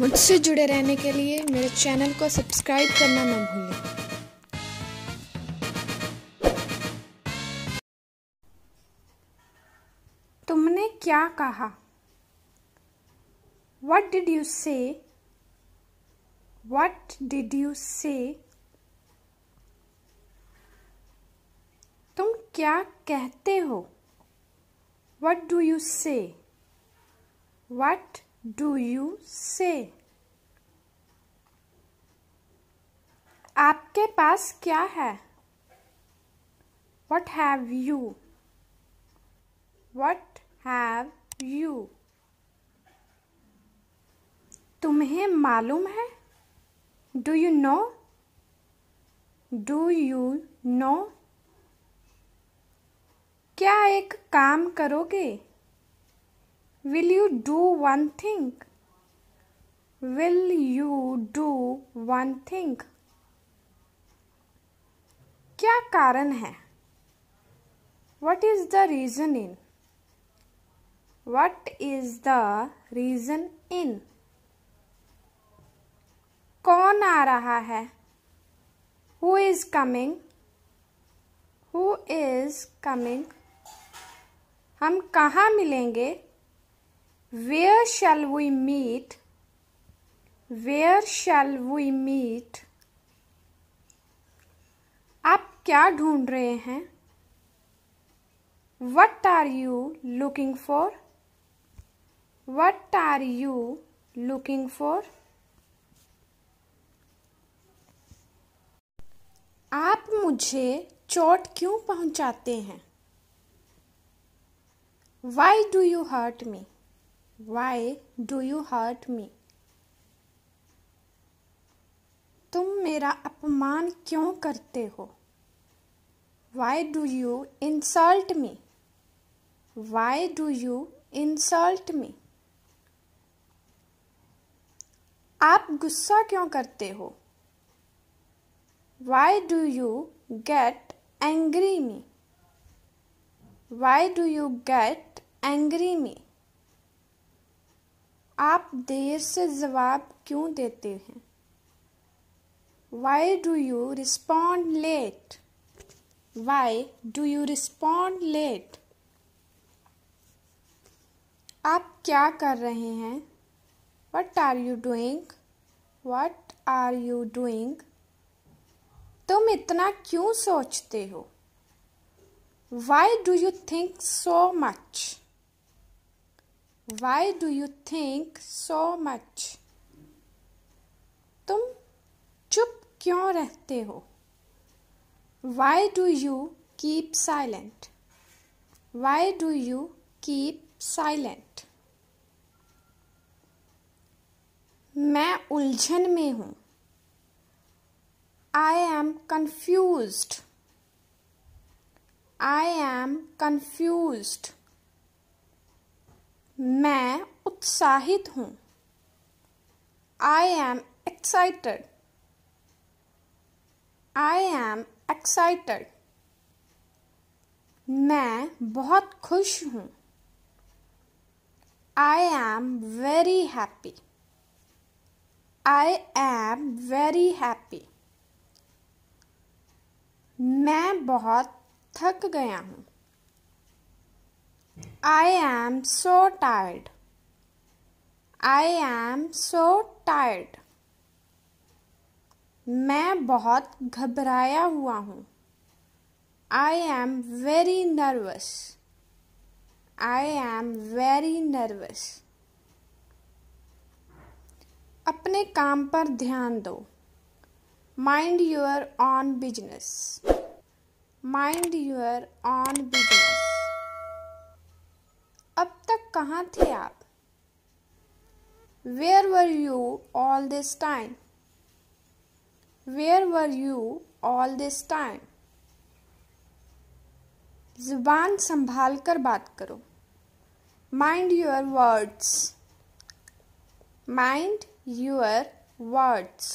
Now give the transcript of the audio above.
मुझसे जुड़े रहने के लिए मेरे चैनल को सब्सक्राइब करना ना भूलें तुमने क्या कहा what did you say what did you say तुम क्या कहते हो what do you say what do you say आपके पास क्या है what have you what have you तुम्हें मालूम है do you know do you know क्या एक काम करोगे Will you do one thing? Will you do one thing? क्या कारण है What is the reason in? What is the reason in? कौन आ रहा है Who is coming? Who is coming? हम कहाँ मिलेंगे Where shall we meet? Where shall we meet? आप क्या ढूंढ रहे हैं What are you looking for? What are you looking for? आप मुझे चोट क्यों पहुंचाते हैं Why do you hurt me? Why do you hurt me तुम मेरा अपमान क्यों करते हो why do you insult me why do you insult me आप गुस्सा क्यों करते हो why do you get angry me why do you get angry me आप देर से जवाब क्यों देते हैं why do you respond late why do you respond late आप क्या कर रहे हैं what are you doing what are you doing तुम इतना क्यों सोचते हो why do you think so much why do you think so much तुम चुप क्यों रहते हो why do you keep silent why do you keep silent मैं उलझन में हूँ I am confuse I am confused मैं उत्साहित हूँ I am excited I am excited मैं बहुत खुश हूँ I am very happy I am very happy मैं बहुत थक गया हूँ I am so tired. I am so tired. मैं बहुत घबराया हुआ हूँ I am very nervous I am very nervous अपने काम पर ध्यान दो mind your own business mind your own business कहाँ थे आप where were you all this time where were you all this time जुबान संभाल कर बात करो mind your words mind your words